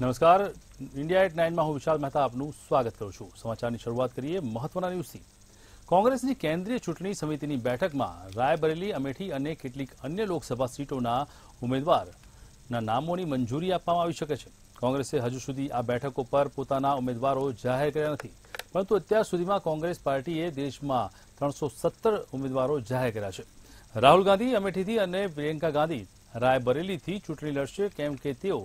નમસ્કાર India at નાઇનમાં હું વિશાલ મહેતા આપનું સ્વાગત કરું છું સમાચારની શરૂઆત કરીએ મહત્વના ન્યૂઝથી કોંગ્રેસની કેન્દ્રીય ચૂંટણી સમિતિની બેઠકમાં રાયબરેલી અમેઠી અને કેટલીક અન્ય લોકસભા સીટોના ઉમેદવારના નામોની મંજૂરી આપવામાં આવી શકે છે કોંગ્રેસે હજુ સુધી આ બેઠકો પર પોતાના ઉમેદવારો જાહેર કર્યા નથી પરંતુ અત્યાર સુધીમાં કોંગ્રેસ પાર્ટીએ દેશમાં ત્રણસો સત્તર ઉમેદવારો જાહેર કર્યા છે રાહુલ ગાંધી અમેઠીથી અને પ્રિયંકા ગાંધી રાયબરેલીથી ચૂંટણી લડશે કેમ કે તેઓ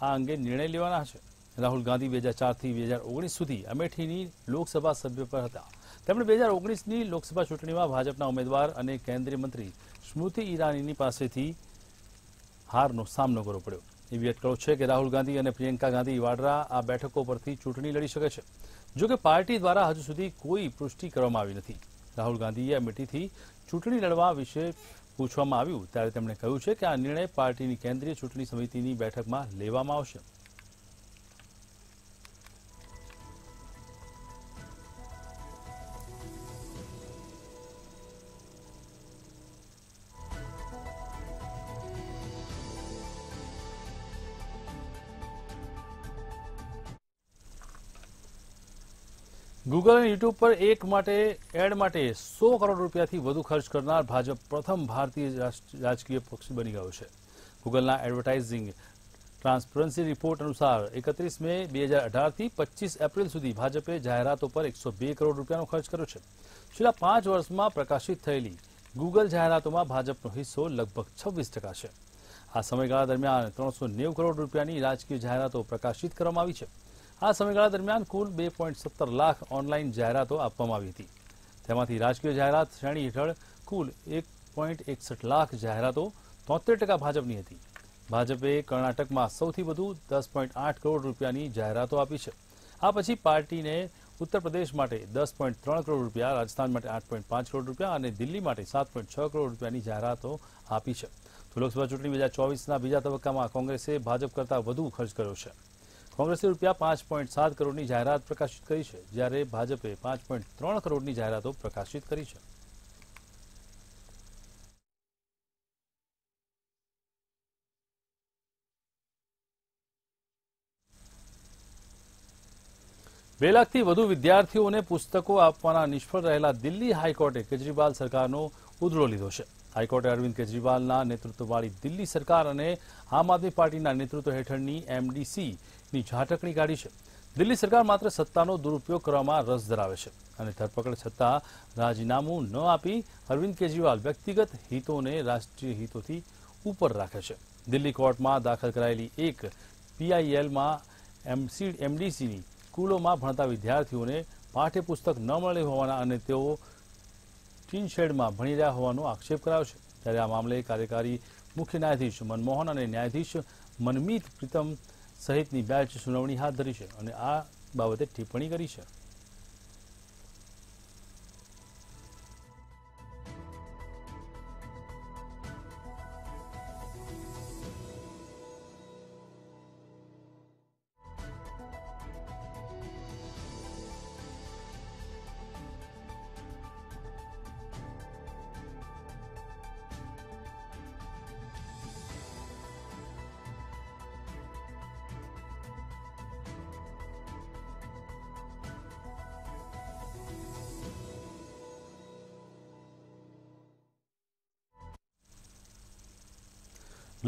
આ અંગે નિર્ણય લેવાના છે રાહુલ ગાંધી બે હજાર ચારથી બે હજાર ઓગણીસ સુધી અમેઠીની લોકસભા સભ્ય પર હતા તેમણે બે હજાર ઓગણીસની લોકસભા ચૂંટણીમાં ભાજપના ઉમેદવાર અને કેન્દ્રીય મંત્રી સ્મૃતિ ઈરાનીની પાસેથી હારનો સામનો કરવો પડ્યો એવી અટકળો છે કે રાહુલ ગાંધી અને પ્રિયંકા ગાંધી વાડરા આ બેઠકો પરથી ચૂંટણી લડી શકે છે જોકે પાર્ટી દ્વારા હજુ સુધી કોઈ પુષ્ટિ કરવામાં આવી નથી રાહુલ ગાંધીએ અમેઠીથી ચૂંટણી લડવા વિશે પૂછવામાં આવ્યું ત્યારે તેમણે કહ્યું છે કે આ નિર્ણય પાર્ટીની કેન્દ્રીય ચૂંટણી સમિતિની બેઠકમાં લેવામાં આવશે ગૂગલ અને યુટ્યુબ પર એક માટે એડ માટે સો કરોડ રૂપિયાથી વધુ ખર્ચ કરનાર ભાજપ પ્રથમ ભારતીય રાજકીય પક્ષ બની ગયો છે ગૂગલના એડવર્ટાઇઝિંગ ટ્રાન્સપરન્સી રિપોર્ટ અનુસાર એકત્રીસ મે બે હજાર અઢારથી પચીસ એપ્રિલ સુધી ભાજપે જાહેરાતો પર એકસો બે કરોડ રૂપિયાનો ખર્ચ કર્યો છે છેલ્લા પાંચ વર્ષમાં પ્રકાશિત થયેલી ગૂગલ જાહેરાતોમાં ભાજપનો હિસ્સો લગભગ છવ્વીસ ટકા છે આ સમયગાળા દરમિયાન ત્રણસો નેવું કરોડ રૂપિયાની રાજકીય જાહેરાતો પ્રકાશિત કરવામાં આવી છે આ સમયગાળા દરમિયાન કુલ બે પોઈન્ટ સત્તર લાખ ઓનલાઈન જાહેરાતો આપવામાં આવી હતી તેમાંથી રાજકીય જાહેરાત શ્રેણી હેઠળ કુલ એક પોઈન્ટ એકસઠ લાખ જાહેરાતો તોતેર ટકા ભાજપની હતી ભાજપે કર્ણાટકમાં સૌથી વધુ દસ આઠ કરોડ રૂપિયાની જાહેરાતો આપી છે આ પછી પાર્ટીને ઉત્તર પ્રદેશ માટે દસ પોઈન્ટ ત્રણ કરોડ રૂપિયા રાજસ્થાન માટે આઠ પોઈન્ટ પાંચ કરોડ રૂપિયા અને દિલ્હી માટે સાત પોઈન્ટ છ કરોડ રૂપિયાની જાહેરાતો આપી છે તો લોકસભા ચૂંટણી બે હજાર ચોવીસના બીજા તબક્કામાં કોંગ્રેસે ભાજપ કરતાં વધુ ખર્ચ કર્યો છે કોંગ્રેસે રૂપિયા પાંચ પોઈન્ટ સાત કરોડની જાહેરાત પ્રકાશિત કરી છે જ્યારે ભાજપે પાંચ પોઈન્ટ ત્રણ કરોડની જાહેરાતો પ્રકાશિત કરી છે બે લાખથી વધુ વિદ્યાર્થીઓને પુસ્તકો આપવાના નિષ્ફળ રહેલા દિલ્હી હાઈકોર્ટે કેજરીવાલ સરકારનો ઉધડો લીધો છે હાઈકોર્ટે અરવિંદ કેજરીવાલના નેતૃત્વવાળી દિલ્હી સરકાર અને આમ આદમી પાર્ટીના નેતૃત્વ હેઠળની એમડીસીની ઝાટકણી કાઢી છે દિલ્હી સરકાર માત્ર સત્તાનો દુરુપયોગ કરવામાં રસ ધરાવે છે અને ધરપકડ છતાં રાજીનામું ન આપી અરવિંદ કેજરીવાલ વ્યક્તિગત હિતોને રાષ્ટ્રીય હિતોથી ઉપર રાખે છે દિલ્હી કોર્ટમાં દાખલ કરાયેલી એક પીઆઈએલમાં એમસી એમડીસીની સ્કૂલોમાં ભણતા વિદ્યાર્થીઓને પાઠ્યપુસ્તક ન મળે હોવાના અને તેઓ ચીન શેડમાં ભણી રહ્યા હોવાનો આક્ષેપ કરાયો છે ત્યારે આ મામલે કાર્યકારી મુખ્ય ન્યાયાધીશ મનમોહન અને ન્યાયાધીશ મનમીત પ્રીતમ સહિતની બેચ સુનાવણી હાથ ધરી છે અને આ બાબતે ટિપ્પણી કરી છે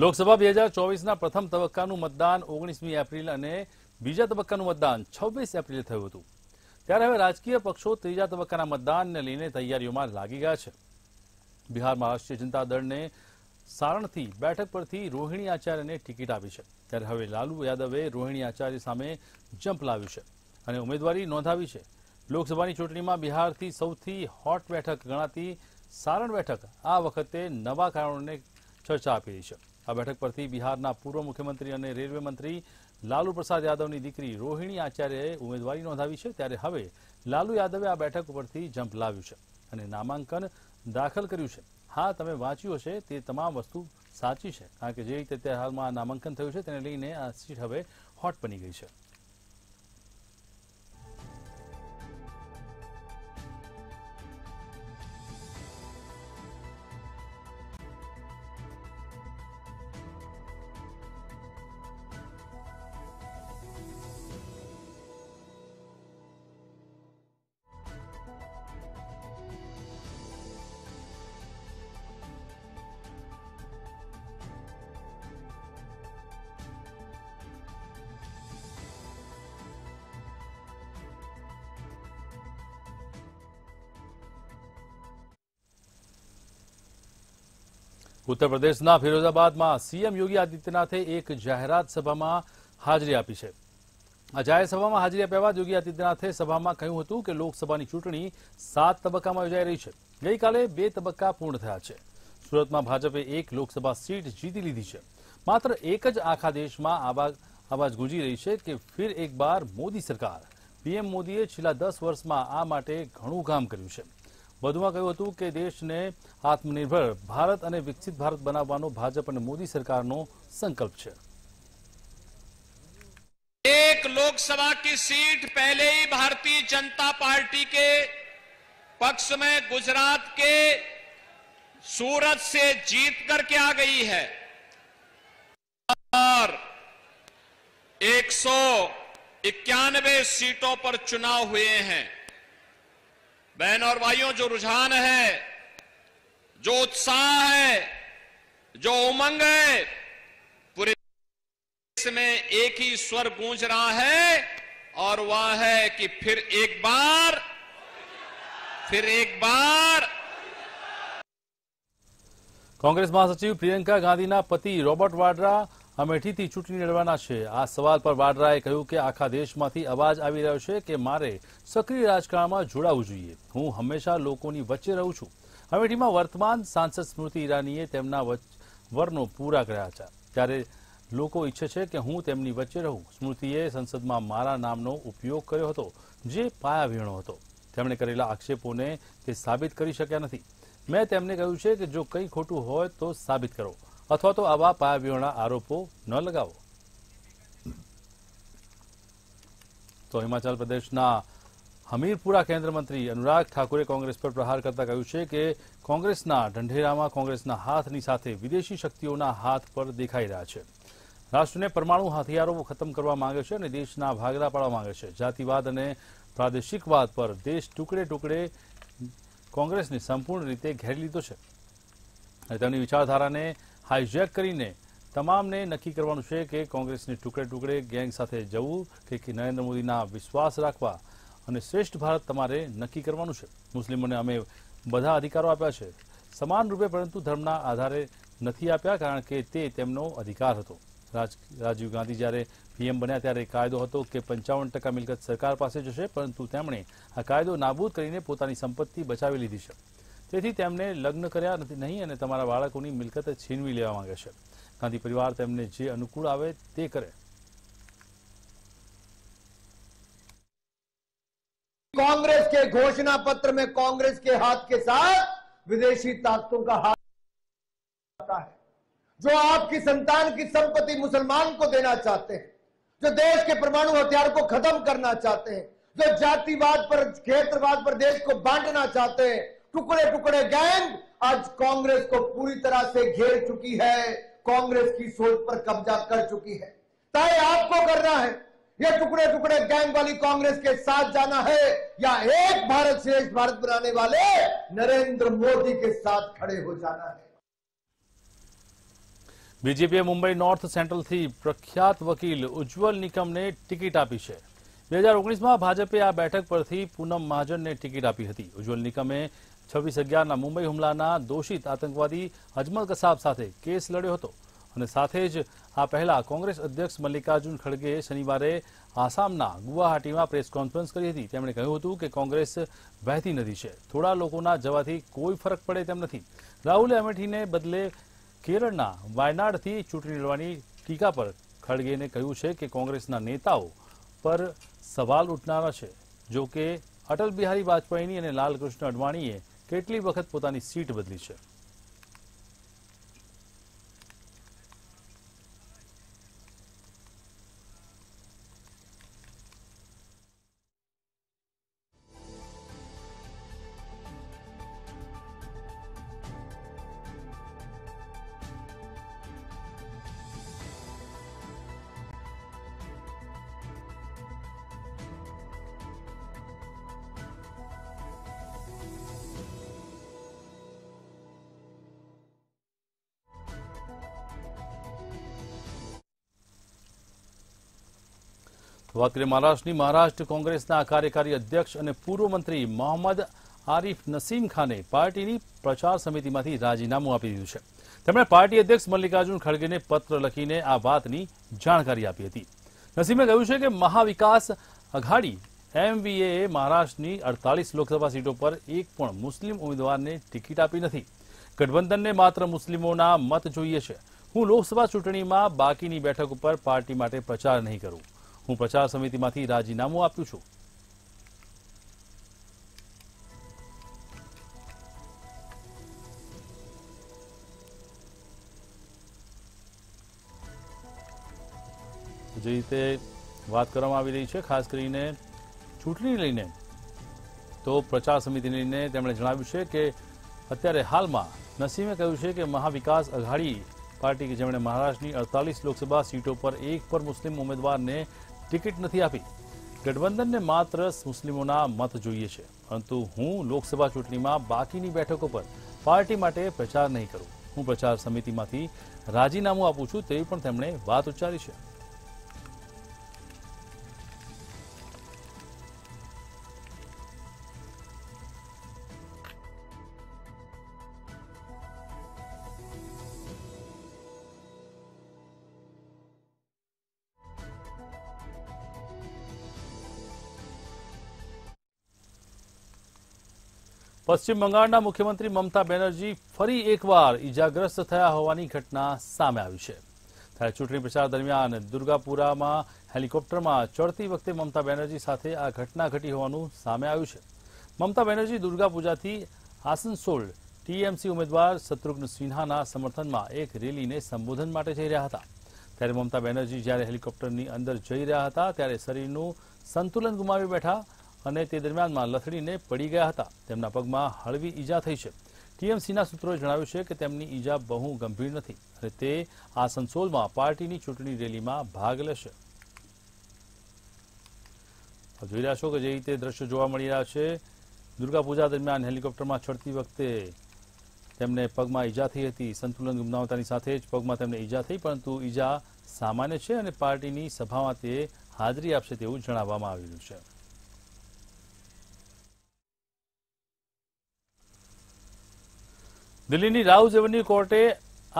લોકસભા બે હજાર ચોવીસના પ્રથમ તબક્કાનું મતદાન ઓગણીસમી એપ્રિલ અને બીજા તબક્કાનું મતદાન છવ્વીસ એપ્રિલે થયું હતું ત્યારે હવે રાજકીય પક્ષો ત્રીજા તબક્કાના મતદાનને લઈને તૈયારીઓમાં લાગી ગયા છે બિહારમાં રાષ્ટ્રીય જનતા દળને સારણથી બેઠક પરથી રોહિણી આચાર્યને ટિકિટ આપી છે ત્યારે હવે લાલુ યાદવે રોહિણી આચાર્ય સામે જંપ લાવ્યું છે અને ઉમેદવારી નોંધાવી છે લોકસભાની ચૂંટણીમાં બિહારથી સૌથી હોટ બેઠક ગણાતી સારણ બેઠક આ વખતે નવા કારણોને ચર્ચા આપી રહી છે આ બેઠક પરથી બિહારના પૂર્વ મુખ્યમંત્રી અને રેલવે મંત્રી લાલુ પ્રસાદ યાદવની દીકરી રોહિણી આચાર્યએ ઉમેદવારી નોંધાવી છે ત્યારે હવે લાલુ યાદવે આ બેઠક ઉપરથી જંપ લાવ્યું છે અને નામાંકન દાખલ કર્યું છે હા તમે વાંચ્યું હશે તે તમામ વસ્તુ સાચી છે કારણ કે જે રીતે હાલમાં નામાંકન થયું છે તેને લઈને આ સીટ હવે હોટ બની ગઈ છે ઉત્તર પ્રદેશના ફિરોઝાબાદમાં સીએમ યોગી આદિત્યનાથે એક જાહેરાત સભામાં હાજરી આપી છે આ જાહેર સભામાં હાજરી આપ્યા બાદ યોગી આદિત્યનાથે સભામાં કહ્યું હતું કે લોકસભાની ચૂંટણી સાત તબક્કામાં યોજાઈ રહી છે ગઈકાલે બે તબક્કા પૂર્ણ થયા છે સુરતમાં ભાજપે એક લોકસભા સીટ જીતી લીધી છે માત્ર એક જ આખા દેશમાં આવાજ ગુંજી રહી છે કે ફિર એક બાર મોદી સરકાર પીએમ મોદીએ છેલ્લા દસ વર્ષમાં આ માટે ઘણું કામ કર્યું છે बधुआ कहूत कि देश ने आत्मनिर्भर भारत और विकसित भारत बना भाजप मोदी सरकार संकल्प है एक लोकसभा की सीट पहले ही भारतीय जनता पार्टी के पक्ष में गुजरात के सूरत से जीत करके आ गई है और एक सीटों पर चुनाव हुए हैं बहन और भाइयों जो रुझान है जो उत्साह है जो उमंग है पूरे देश में एक ही स्वर गूंज रहा है और वह है कि फिर एक बार फिर एक बार कांग्रेस महासचिव प्रियंका गांधी ना पति रॉबर्ट वाड्रा અમેઠીથી ચૂંટણી લડવાના છે આ સવાલ પર વાડરાએ કહ્યું કે આખા દેશમાંથી અવાજ આવી રહ્યો છે કે મારે સક્રિય રાજકારણમાં જોડાવું જોઈએ હું હંમેશા લોકોની વચ્ચે રહું છું અમેઠીમાં વર્તમાન સાંસદ સ્મૃતિ ઈરાનીએ તેમના વરનો પૂરા કર્યા હતા ત્યારે લોકો ઈચ્છે છે કે હું તેમની વચ્ચે રહું સ્મૃતિએ સંસદમાં મારા નામનો ઉપયોગ કર્યો હતો જે પાયા વીણો હતો તેમણે કરેલા આક્ષેપોને તે સાબિત કરી શક્યા નથી મેં તેમને કહ્યું છે કે જો કંઈ ખોટું હોય તો સાબિત કરો અથવા તો આવા પાયાવિહોણા આરોપો ન લગાવો તો હિમાચલ પ્રદેશના હમીરપુરા કેન્દ્ર મંત્રી અનુરાગ ઠાકુરે કોંગ્રેસ પર પ્રહાર કરતા કહ્યું છે કે કોંગ્રેસના ઢંઢેરામાં કોંગ્રેસના હાથની સાથે વિદેશી શક્તિઓના હાથ પર દેખાઈ રહ્યા છે રાષ્ટ્રને પરમાણુ હથિયારો ખતમ કરવા માંગે છે અને દેશના ભાગલા પાડવા માંગે છે જાતિવાદ અને પ્રાદેશિકવાદ પર દેશ ટુકડે ટુકડે કોંગ્રેસને સંપૂર્ણ રીતે ઘેરી લીધો છે અને તેમની વિચારધારાને હાઈજેક કરીને તમામને નક્કી કરવાનું છે કે કોંગ્રેસની ટુકડે ટુકડે ગેંગ સાથે જવું કે નરેન્દ્ર મોદીના વિશ્વાસ રાખવા અને શ્રેષ્ઠ ભારત તમારે નક્કી કરવાનું છે મુસ્લિમોને અમે બધા અધિકારો આપ્યા છે સમાન રૂપે પરંતુ ધર્મના આધારે નથી આપ્યા કારણ કે તે તેમનો અધિકાર હતો રાજીવ ગાંધી જ્યારે પીએમ બન્યા ત્યારે કાયદો હતો કે પંચાવન ટકા મિલકત સરકાર પાસે જશે પરંતુ તેમણે આ કાયદો નાબૂદ કરીને પોતાની સંપત્તિ બચાવી લીધી છે તેથી તેમને લગ્ન કર્યા નહીં અને તમારા બાળકોની મિલકત છીનવી લેવા માંગે છે ગાંધી પરિવાર તેમને જે અનુકૂળ આવે તે કરે के घोषणा पत्र में कांग्रेस के हाथ के साथ विदेशी ताकतों का हाथ है जो आपकी संतान की संपत्ति मुसलमान को देना चाहते हैं जो देश के परमाणु हथियार को खत्म करना चाहते हैं जो जातिवाद पर क्षेत्रवाद पर देश को बांटना चाहते हैं टुकड़े टुकड़े गैंग आज कांग्रेस को पूरी तरह से घेर चुकी है कांग्रेस की सोच पर कब्जा कर चुकी है तय आपको करना है यह टुकड़े टुकड़े गैंग वाली कांग्रेस के साथ जाना है या एक भारत श्रेष्ठ भारत बनाने वाले नरेंद्र मोदी के साथ खड़े हो जाना है बीजेपी मुंबई नॉर्थ બીજેપીએ મુંબઈ નોર્થ સેન્ટ્રલથી પ્રખ્યાત વકીલ ઉજ્જવલ નિકમને ટિકિટ આપી છે બે भाजपे आ बैठक पर थी पूनम महाजन ने टिकट आपी थी उज्ज्वल निकमें છવ્વીસ અગિયારના મુંબઈ હુમલાના દોષિત આતંકવાદી અજમલ કસાબ સાથે કેસ લડ્યો હતો અને સાથે જ આ પહેલા કોંગ્રેસ અધ્યક્ષ મલ્લિકાર્જુન ખડગેએ શનિવારે આસામના ગુવાહાટીમાં પ્રેસ કોન્ફરન્સ કરી હતી તેમણે કહ્યું હતું કે કોંગ્રેસ વહેતી નદી છે થોડા લોકોના જવાથી કોઈ ફરક પડે તેમ નથી રાહુલ અમેઠીને બદલે કેરળના વાયનાડથી ચૂંટણી લડવાની ટીકા પર ખડગેને કહ્યું છે કે કોંગ્રેસના નેતાઓ પર સવાલ ઉઠનારા છે જો કે અટલ બિહારી વાજપેયીની અને લાલકૃષ્ણ અડવાણીએ કેટલી વખત પોતાની સીટ બદલી છે વાત મહારાષ્ટ્રની મહારાષ્ટ્ર કોંગ્રેસના કાર્યકારી અધ્યક્ષ અને પૂર્વ મંત્રી મોહમ્મદ આરીફ નસીમ ખાને પાર્ટીની પ્રચાર સમિતિમાંથી રાજીનામું આપી દીધું છે તેમણે પાર્ટી અધ્યક્ષ મલ્લિકાર્જુન ખડગેને પત્ર લખીને આ વાતની જાણકારી આપી હતી નસીમે કહ્યું છે કે મહાવિકાસ અઘાડી એમવીએ મહારાષ્ટ્રની અડતાલીસ લોકસભા સીટો પર એક પણ મુસ્લિમ ઉમેદવારને ટિકિટ આપી નથી ગઠબંધનને માત્ર મુસ્લિમોના મત જોઈએ છે હું લોકસભા ચૂંટણીમાં બાકીની બેઠક ઉપર પાર્ટી માટે પ્રચાર નહીં કરું હું પ્રચાર સમિતિમાંથી રાજીનામું આપ્યું છું જે રીતે વાત કરવામાં આવી રહી છે ખાસ કરીને ચૂંટણી લઈને તો પ્રચાર સમિતિ લઈને તેમણે જણાવ્યું છે કે અત્યારે હાલમાં નસીમે કહ્યું છે કે મહાવિકાસ અઘાડી પાર્ટી કે જેમણે મહારાષ્ટ્રની અડતાલીસ લોકસભા સીટો પર એક પર મુસ્લિમ ઉમેદવારને ટિકિટ નથી આપી ગઠબંધનને માત્ર મુસ્લિમોના મત જોઈએ છે પરંતુ હું લોકસભા ચૂંટણીમાં બાકીની બેઠકો પર પાર્ટી માટે પ્રચાર નહીં કરું હું પ્રચાર સમિતિમાંથી રાજીનામું આપું છું તેવી પણ તેમણે વાત ઉચ્ચારી છે પશ્ચિમ બંગાળના મુખ્યમંત્રી મમતા બેનર્જી ફરી એકવાર ઇજાગ્રસ્ત થયા હોવાની ઘટના સામે આવી છે ત્યારે ચૂંટણી પ્રચાર દરમિયાન દુર્ગાપુરામાં હેલિકોપ્ટરમાં ચડતી વખતે મમતા બેનર્જી સાથે આ ઘટના ઘટી હોવાનું સામે આવ્યું છે મમતા બેનર્જી દુર્ગા પૂજાથી આસનસોલ ટીએમસી ઉમેદવાર શત્રુઘ્ન સિન્હાના સમર્થનમાં એક રેલીને સંબોધન માટે જઈ રહ્યા હતા ત્યારે મમતા બેનર્જી જ્યારે હેલિકોપ્ટરની અંદર જઈ રહ્યા હતા ત્યારે શરીરનું સંતુલન ગુમાવી બેઠા અને તે દરમિયાનમાં લથડીને પડી ગયા હતા તેમના પગમાં હળવી ઈજા થઈ છે ટીએમસીના સૂત્રોએ જણાવ્યું છે કે તેમની ઈજા બહુ ગંભીર નથી અને તે આસનસોલમાં પાર્ટીની ચૂંટણી રેલીમાં ભાગ લેશે જોઈ રહ્યા છો કે જે રીતે દ્રશ્યો જોવા મળી રહ્યા છે દુર્ગાપૂજા દરમિયાન હેલિકોપ્ટરમાં ચડતી વખતે તેમને પગમાં ઈજા થઈ હતી સંતુલન ગુમાવતાની સાથે જ પગમાં તેમને ઈજા થઈ પરંતુ ઈજા સામાન્ય છે અને પાર્ટીની સભામાં તે હાજરી આપશે તેવું જણાવવામાં આવી છે દિલ્હીની રાવ જવની કોર્ટે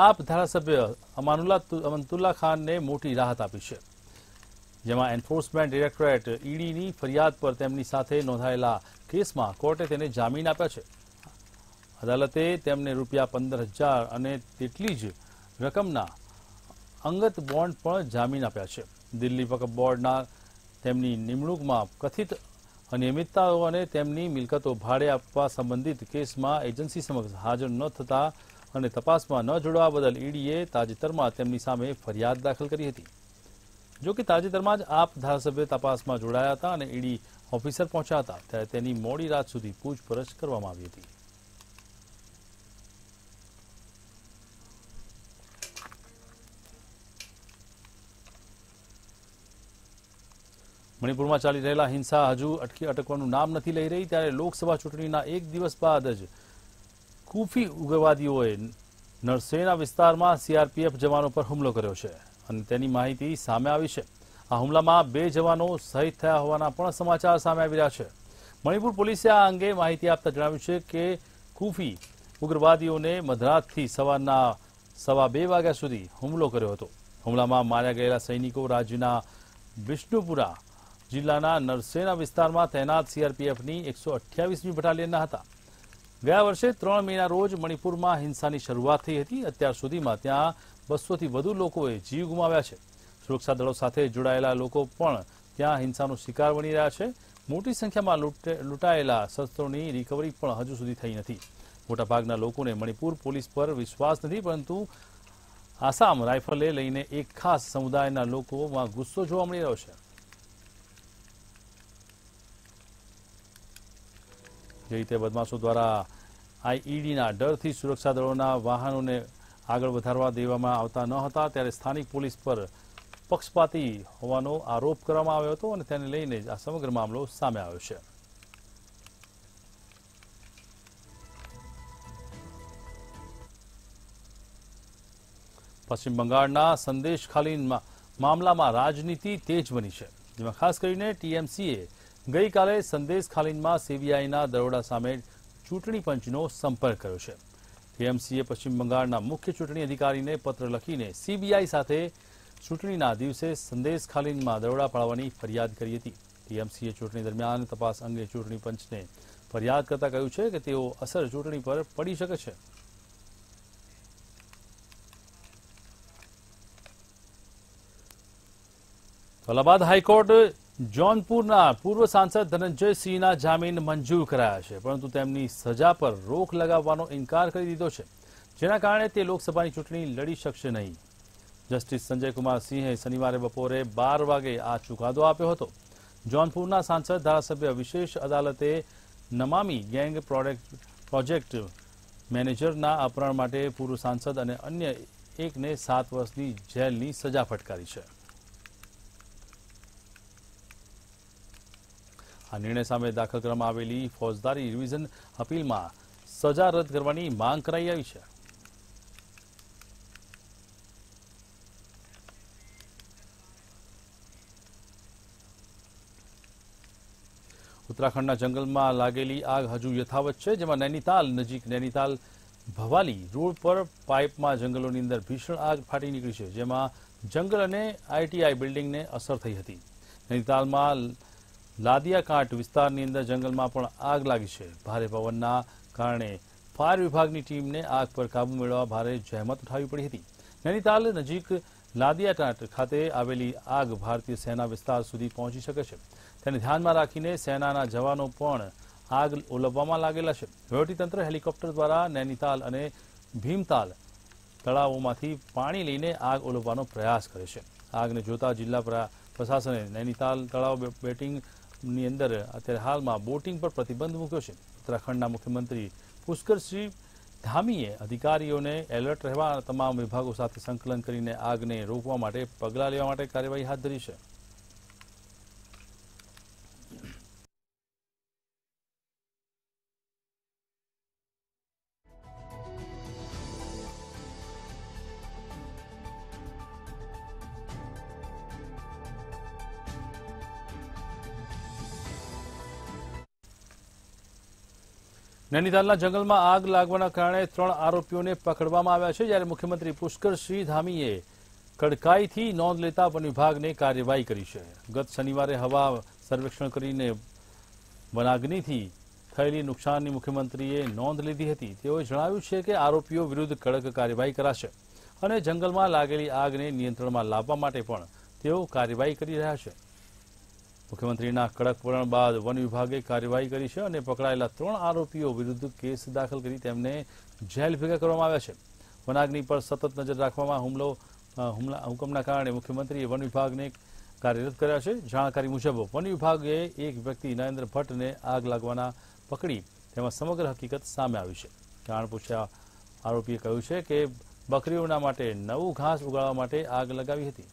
આપ ધારાસભ્ય અમાનુલ્લા અમનતુલ્લા ખાનને મોટી રાહત આપી છે જેમાં એન્ફોર્સમેન્ટ ડિરેક્ટોરેટ ઈડીની ફરિયાદ પર તેમની સાથે નોંધાયેલા કેસમાં કોર્ટે તેને જામીન આપ્યા છે અદાલતે તેમને રૂપિયા પંદર હજાર અને તેટલી જ રકમના અંગત બોન્ડ પણ જામીન આપ્યા છે દિલ્હી વકફ બોર્ડના તેમની નિમણૂકમાં કથિત અનિયમિતતાઓ અને તેમની મિલકતો ભાડે આપવા સંબંધિત કેસમાં એજન્સી સમક્ષ હાજર ન થતા અને તપાસમાં ન જોડવા બદલ ઈડીએ તાજેતરમાં તેમની સામે ફરિયાદ દાખલ કરી હતી જો કે તાજેતરમાં જ આપ ધારાસભ્ય તપાસમાં જોડાયા હતા અને ઈડી ઓફિસર પહોંચ્યા હતા ત્યારે તેની મોડી રાત સુધી પૂછપરછ કરવામાં આવી હતી મણિપુરમાં ચાલી રહેલા હિંસા હજુ અટકી અટકવાનું નામ નથી લઈ રહી ત્યારે લોકસભા ચૂંટણીના એક દિવસ બાદ જ કુફી ઉગ્રવાદીઓએ નરસેના વિસ્તારમાં સીઆરપીએફ જવાનો પર હુમલો કર્યો છે અને તેની માહિતી સામે આવી છે આ હુમલામાં બે જવાનો શહીદ થયા હોવાના પણ સમાચાર સામે આવી રહ્યા છે મણિપુર પોલીસે આ અંગે માહિતી આપતા જણાવ્યું છે કે કુફી ઉગ્રવાદીઓને મધરાતથી સવારના સવા બે વાગ્યા સુધી હુમલો કર્યો હતો હુમલામાં માર્યા ગયેલા સૈનિકો રાજ્યના વિષ્ણુપુરા જિલ્લાના નરસેના વિસ્તારમાં તૈનાત સીઆરપીએફની એકસો અઠ્યાવીસમી બટાલિયનના હતા ગયા વર્ષે ત્રણ મેના રોજ મણિપુરમાં હિંસાની શરૂઆત થઈ હતી અત્યાર સુધીમાં ત્યાં બસોથી વધુ લોકોએ જીવ ગુમાવ્યા છે સુરક્ષા દળો સાથે જોડાયેલા લોકો પણ ત્યાં હિંસાનો શિકાર બની રહ્યા છે મોટી સંખ્યામાં લૂંટાયેલા શસ્ત્રોની રિકવરી પણ હજુ સુધી થઈ નથી મોટાભાગના લોકોને મણિપુર પોલીસ પર વિશ્વાસ નથી પરંતુ આસામ રાઇફલે લઈને એક ખાસ સમુદાયના લોકોમાં ગુસ્સો જોવા મળી રહ્યો છે જે રીતે બદમાશો દ્વારા આઈઈડીના ડરથી સુરક્ષા દળોના વાહનોને આગળ વધારવા દેવામાં આવતા ન ત્યારે સ્થાનિક પોલીસ પશ્ચિમ બંગાળના સંદેશ ખાલીન મામલામાં રાજનીતિ તેજ બની છે જેમાં ખાસ કરીને ટીએમસીએ ગઈકાલે સંદેશ ખાલીનમાં સીબીઆઈના દરોડા સામે ચૂંટણી પંચનો સંપર્ક કર્યો છે ટીએમસીએ પશ્ચિમ બંગાળના મુખ્ય ચૂંટણી અધિકારીને પત્ર લખીને સીબીઆઈ સાથે ચૂંટણીના દિવસે સંદેશ ખાલીનમાં દરોડા પાડવાની ફરિયાદ કરી હતી ટીએમસીએ ચૂંટણી દરમિયાન તપાસ અંગે ચૂંટણી પંચને ફરિયાદ કરતા કહ્યું છે કે તેઓ અસર ચૂંટણી પર પડી શકે છે અલ્હાબાદ હાઈકોર્ટ જોનપુરના પૂર્વ સાંસદ ધનંજયસિંહના જામીન મંજૂર કરાયા છે પરંતુ તેમની સજા પર રોક લગાવવાનો ઇન્કાર કરી દીધો છે જેના કારણે તે લોકસભાની ચૂંટણી લડી શકશે નહીં જસ્ટિસ સંજય કુમાર સિંહે શનિવારે બપોરે બાર વાગે આ ચુકાદો આપ્યો હતો જોનપુરના સાંસદ ધારાસભ્ય વિશેષ અદાલતે નમામી ગેંગ પ્રોડક્ટ પ્રોજેક્ટ મેનેજરના અપહરણ માટે પૂર્વ સાંસદ અને અન્ય એકને સાત વર્ષની જેલની સજા ફટકારી છે આ નિર્ણય સામે દાખલ કરવામાં આવેલી ફોજદારી રિવિઝન અપીલમાં સજા રદ કરવાની માંગ કરાઈ આવી છે ઉત્તરાખંડના જંગલમાં લાગેલી આગ હજુ યથાવત છે જેમાં નૈનીતાલ નજીક નૈનીતાલ ભવાલી રોડ પર પાઇપમાં જંગલોની અંદર ભીષણ આગ ફાટી નીકળી છે જેમાં જંગલ અને આઈટીઆઈ બિલ્ડિંગને અસર થઈ હતી નૈનીતાલમાં લાદિયાકાંઠ વિસ્તારની અંદર જંગલમાં પણ આગ લાગી છે ભારે પવનના કારણે ફાયર વિભાગની ટીમને આગ પર કાબુ મેળવવા ભારે જહેમત ઉઠાવી પડી હતી નૈનીતાલ નજીક લાદિયાકાંઠ ખાતે આવેલી આગ ભારતીય સેના વિસ્તાર સુધી પહોંચી શકે છે તેને ધ્યાનમાં રાખીને સેનાના જવાનો પણ આગ ઓલવવામાં લાગેલા છે વહીવટીતંત્ર હેલિકોપ્ટર દ્વારા નૈનીતાલ અને ભીમતાલ તળાવોમાંથી પાણી લઈને આગ ઓલવવાનો પ્રયાસ કરે છે આગને જોતા જિલ્લા પ્રશાસને નૈનીતાલ તળાવ બેટિંગ ની અંદર અત્યારે હાલમાં બોટિંગ પર પ્રતિબંધ મૂક્યો છે ઉત્તરાખંડના મુખ્યમંત્રી પુષ્કરસિંહ ધામીએ અધિકારીઓને એલર્ટ રહેવા તમામ વિભાગો સાથે સંકલન કરીને આગને રોકવા માટે પગલાં લેવા માટે કાર્યવાહી હાથ ધરી છે નૈનીતાલના જંગલમાં આગ લાગવાના કારણે ત્રણ આરોપીઓને પકડવામાં આવ્યા છે જ્યારે મુખ્યમંત્રી પુષ્કરસિંહ ધામીએ કડકાઈથી નોંધ લેતા વન વિભાગને કાર્યવાહી કરી છે ગત શનિવારે હવા સર્વેક્ષણ કરીને વનાગ્નિથી થયેલી નુકસાનની મુખ્યમંત્રીએ નોંધ લીધી હતી તેઓએ જણાવ્યું છે કે આરોપીઓ વિરુદ્ધ કડક કાર્યવાહી કરાશે અને જંગલમાં લાગેલી આગને નિયંત્રણમાં લાવવા માટે પણ તેઓ કાર્યવાહી કરી રહ્યા છે મુખ્યમંત્રીના કડક વલણ બાદ વન વિભાગે કાર્યવાહી કરી છે અને પકડાયેલા ત્રણ આરોપીઓ વિરુદ્ધ કેસ દાખલ કરી તેમને જેલ ભેગા કરવામાં આવ્યા છે વનાગ્નિ પર સતત નજર રાખવામાં હુમલો હુમલા હુકમના કારણે મુખ્યમંત્રીએ વન વિભાગને કાર્યરત કર્યા છે જાણકારી મુજબ વન વિભાગે એક વ્યક્તિ નરેન્દ્ર ભટ્ટને આગ લાગવાના પકડી તેમાં સમગ્ર હકીકત સામે આવી છે જાણ પૂછ્યા આરોપીએ કહ્યું છે કે બકરીઓના માટે નવું ઘાસ ઉગાડવા માટે આગ લગાવી હતી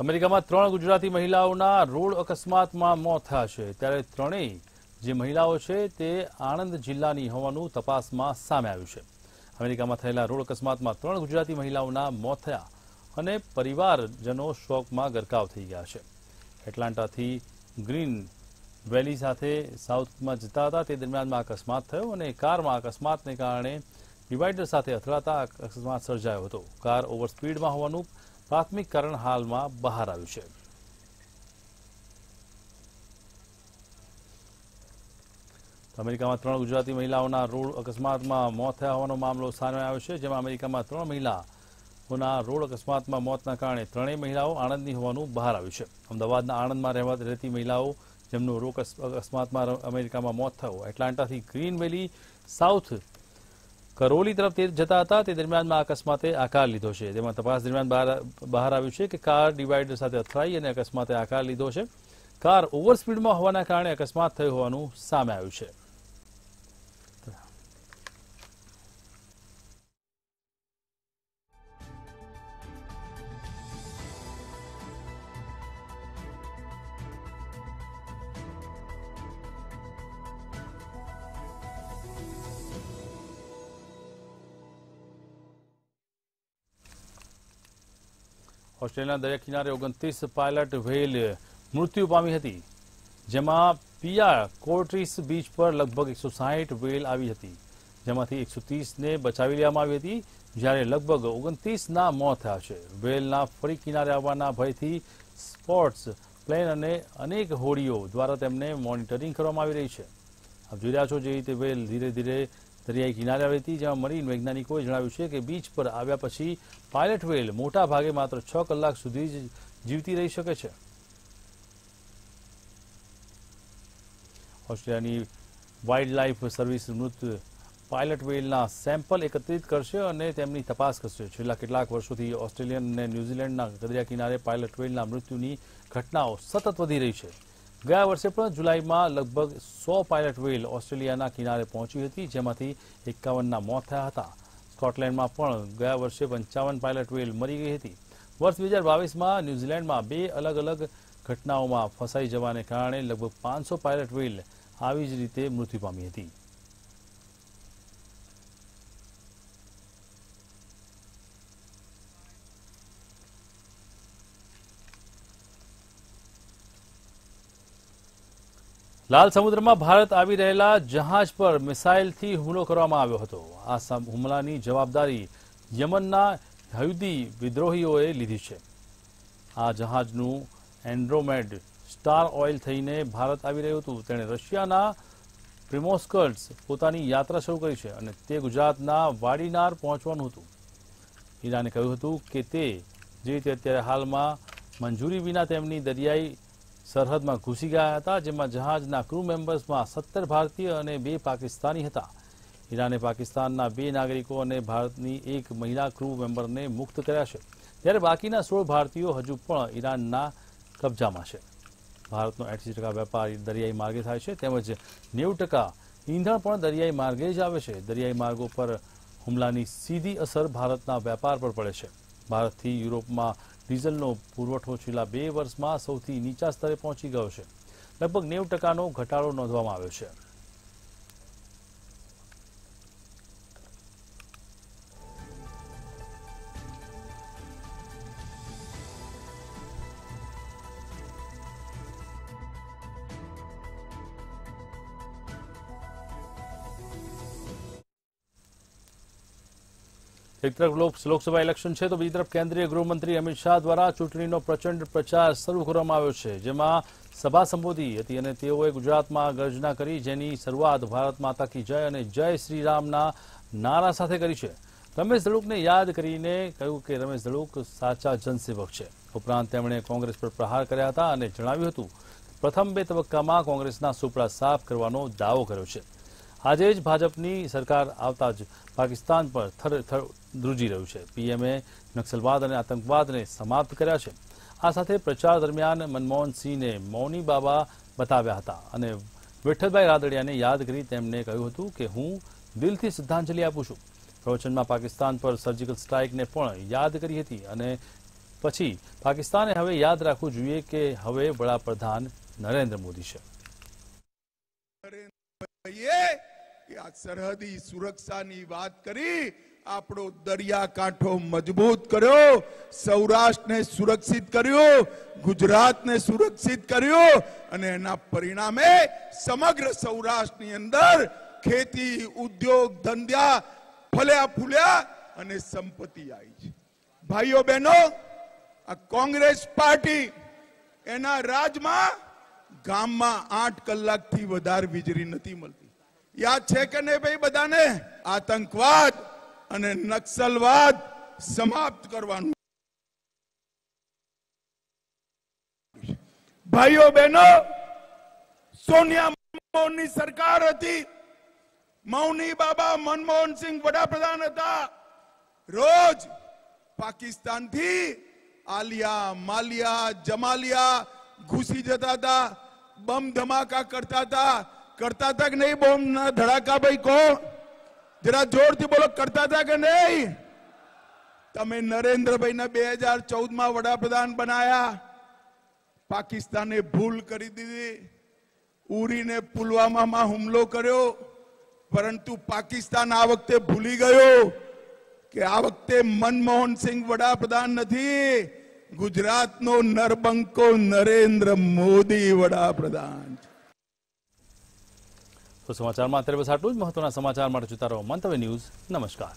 અમેરિકામાં ત્રણ ગુજરાતી મહિલાઓના રોડ અકસ્માતમાં મોત થયા છે ત્યારે ત્રણેય જે મહિલાઓ છે તે આણંદ જિલ્લાની હોવાનું તપાસમાં સામે આવ્યું છે અમેરિકામાં થયેલા રોડ અકસ્માતમાં ત્રણ ગુજરાતી મહિલાઓના મોત થયા અને પરિવારજનો શોકમાં ગરકાવ થઈ ગયા છે એટલાન્ટાથી ગ્રીન વેલી સાથે સાઉથમાં જતા હતા તે દરમિયાનમાં અકસ્માત થયો અને કારમાં અકસ્માતને કારણે ડિવાઇડર સાથે અથડાતા અકસ્માત સર્જાયો હતો કાર ઓવરસ્પીડમાં હોવાનું પ્રાથમિક કારણ હાલમાં બહાર આવ્યું છે અમેરિકામાં ત્રણ ગુજરાતી મહિલાઓના રોડ અકસ્માતમાં મોત થયા હોવાનો મામલો સામે આવ્યો છે જેમાં અમેરિકામાં ત્રણ મહિલાઓના રોડ અકસ્માતમાં મોતના કારણે ત્રણેય મહિલાઓ આણંદની હોવાનું બહાર આવ્યું છે અમદાવાદના આણંદમાં રહેવા રહેતી મહિલાઓ જેમનું રોડ અકસ્માતમાં અમેરિકામાં મોત થયું એટલાન્ટાથી ગ્રીન વેલી સાઉથ કરોલી તરફ તે જતા હતા તે દરમિયાનમાં અકસ્માતે આકાર લીધો છે તેમાં તપાસ દરમિયાન બહાર આવ્યું છે કે કાર ડિવાઈડર સાથે અથડાઈ અને અકસ્માતે આકાર લીધો છે કાર ઓવર સ્પીડમાં હોવાના કારણે અકસ્માત થયો હોવાનું સામે આવ્યું છે ઓસ્ટ્રેલિયાના દરિયા કિનારે ઓગણત્રીસ પાયલટ વ્હેલ મૃત્યુ પામી હતી જેમાં પિયા કોર્ટ્રીસ બીચ પર લગભગ એકસો સાહીઠ વ્હેલ આવી હતી જેમાંથી એકસો ત્રીસને બચાવી લેવામાં આવી હતી જ્યારે લગભગ ઓગણત્રીસના મોત થયા છે વ્હેલના ફરી કિનારે આવવાના ભયથી સ્પોર્ટ્સ પ્લેન અને અનેક હોડીઓ દ્વારા તેમને મોનિટરિંગ કરવામાં આવી રહી છે આપ જોઈ રહ્યા છો જે રીતે વેલ ધીરે ધીરે દરિયાઈ કિનારે જ્યાં મરીન વૈજ્ઞાનિકોએ જણાવ્યું છે કે બીચ પર આવ્યા પછી પાયલટ વેલ મોટા ભાગે માત્ર છ કલાક સુધી જ જીવતી રહી શકે છે ઓસ્ટ્રેલિયાની વાઇલ્ડ લાઇફ સર્વિસ મૃત પાયલટ વેલના સેમ્પલ એકત્રિત કરશે અને તેમની તપાસ કરશે છેલ્લા કેટલાક વર્ષોથી ઓસ્ટ્રેલિયન અને ન્યૂઝીલેન્ડના દરિયા કિનારે પાયલટ વેલના મૃત્યુની ઘટનાઓ સતત વધી રહી છે ગયા વર્ષે પણ જુલાઈમાં લગભગ સો પાયલટ વ્હીલ ઓસ્ટ્રેલિયાના કિનારે પહોંચી હતી જેમાંથી એકાવનના મોત થયા હતા સ્કોટલેન્ડમાં પણ ગયા વર્ષે પંચાવન પાયલટ વ્હીલ મરી ગઈ હતી વર્ષ બે હજાર બાવીસમાં ન્યૂઝીલેન્ડમાં બે અલગ અલગ ઘટનાઓમાં ફસાઈ જવાને કારણે લગભગ પાંચસો પાયલટ વ્હીલ આવી જ રીતે મૃત્યુ પામી હતી લાલ સમુદ્રમાં ભારત આવી રહેલા જહાજ પર મિસાઇલથી હુમલો કરવામાં આવ્યો હતો આ હુમલાની જવાબદારી યમનના હયુદી વિદ્રોહીઓએ લીધી છે આ જહાજનું એન્ડ્રોમેડ સ્ટાર ઓઇલ થઈને ભારત આવી રહ્યું હતું તેણે રશિયાના પ્રિમોસ્કર્ટ્સ પોતાની યાત્રા શરૂ કરી છે અને તે ગુજરાતના વાડીનાર પહોંચવાનું હતું ઈરાને કહ્યું હતું કે તે જે રીતે અત્યારે હાલમાં મંજૂરી વિના તેમની દરિયાઈ સરહદમાં ઘૂસી ગયા હતા જેમાં જહાજના ક્રૂ મેમ્બર્સમાં સત્તર ભારતીય અને બે પાકિસ્તાની હતા ઈરાને પાકિસ્તાનના બે નાગરિકો અને ભારતની એક મહિલા ક્રૂ મેમ્બરને મુક્ત કર્યા છે ત્યારે બાકીના સોળ ભારતીયો હજુ પણ ઈરાનના કબજામાં છે ભારતનો એંસી ટકા વેપાર દરિયાઈ માર્ગે થાય છે તેમજ નેવું ટકા ઈંધણ પણ દરિયાઈ માર્ગે જ આવે છે દરિયાઈ માર્ગો પર હુમલાની સીધી અસર ભારતના વેપાર પર પડે છે ભારતથી યુરોપમાં ડીઝલનો પુરવઠો છેલ્લા બે વર્ષમાં સૌથી નીચા સ્તરે પહોંચી ગયો છે લગભગ નેવ ટકાનો ઘટાડો નોંધવામાં આવ્યો છે એક તરફ લોકસભા ઇલેક્શન છે તો બીજી તરફ કેન્દ્રીય ગૃહમંત્રી અમિત શાહ દ્વારા ચૂંટણીનો પ્રચંડ પ્રચાર શરૂ કરવામાં આવ્યો છે જેમાં સભા સંબોધી હતી અને તેઓએ ગુજરાતમાં ગર્જના કરી જેની શરૂઆત ભારત માતા કી જય અને જય શ્રીરામના નારા સાથે કરી છે રમેશ ધડુકને યાદ કરીને કહ્યું કે રમેશ ધડુક સાચા જનસેવક છે ઉપરાંત તેમણે કોંગ્રેસ પર પ્રહાર કર્યા હતા અને જણાવ્યું હતું પ્રથમ બે તબક્કામાં કોંગ્રેસના સુપડા સાફ કરવાનો દાવો કર્યો છે આજે જ ભાજપની સરકાર આવતા જ પાકિસ્તાન પર થર ધ્રુજી રહ્યું છે પીએમએ નક્સલવાદ અને આતંકવાદને સમાપ્ત કર્યા છે આ સાથે પ્રચાર દરમિયાન મનમોહનસિંહને મૌની બાબા બતાવ્યા હતા અને વિઠ્ઠલભાઈ રાદડિયાને યાદ કરી તેમણે કહ્યું હતું કે હું દિલથી શ્રદ્ધાંજલિ આપું છું પ્રવચનમાં પાકિસ્તાન પર સર્જિકલ સ્ટ્રાઇકને પણ યાદ કરી હતી અને પછી પાકિસ્તાને હવે યાદ રાખવું જોઈએ કે હવે વડાપ્રધાન નરેન્દ્ર મોદી છે ये की अ सरहदी सुरक्षा ની વાત કરી આપણો દરિયા કાઠો મજબૂત કર્યો સૌરાષ્ટ્ર ને સુરક્ષિત કર્યો ગુજરાત ને સુરક્ષિત કર્યો અને એના પરિણામે સમગ્ર સૌરાષ્ટ્ર ની અંદર ખેતી ઉદ્યોગ ધંધા ફળ્યા ફૂલ્યા અને સંપત્તિ આવી છે ભાઈઓ બહેનો આ કોંગ્રેસ પાર્ટી એના રાજમાં गामा 8 कલાક થી વધારે વીજરી નથી મળતી યાદ છે કે ને ભાઈ બધાને આતંકવાદ અને નક્સલવાદ સમાપ્ત કરવાનો ભાઈઓ બહેનો સોનિયા મમની સરકાર હતી મૌની બાબા મનમોહન સિંહ વડાપ્રધાન હતા રોજ પાકિસ્તાન થી आलिया માલિયા જમાલિયા ઘૂસી જતા હતા बम धमाका करता था करता था कि नहीं बम ना धडाका भाई को जरा जोर से बोलो करता था कि नहीं तुम्हें नरेंद्र भाई ने 2014 માં વડાપ્રધાન બનાયા પાકિસ્તાને ભૂલ કરી દીધી ઉરીને પુલવામામાં હુમલો કર્યો પરંતુ પાકિસ્તાન આ વખતે ભૂલી ગયો કે આ વખતે મનમોહન સિંહ વડાપ્રધાન નથી ગુજરાતનો નરબંકો નરેન્દ્ર મોદી વડાપ્રધાન તો સમાચારમાં અત્યારે બસ આટલું જ મહત્વના સમાચાર માટે જોતા રહો મંતવ્ય ન્યૂઝ નમસ્કાર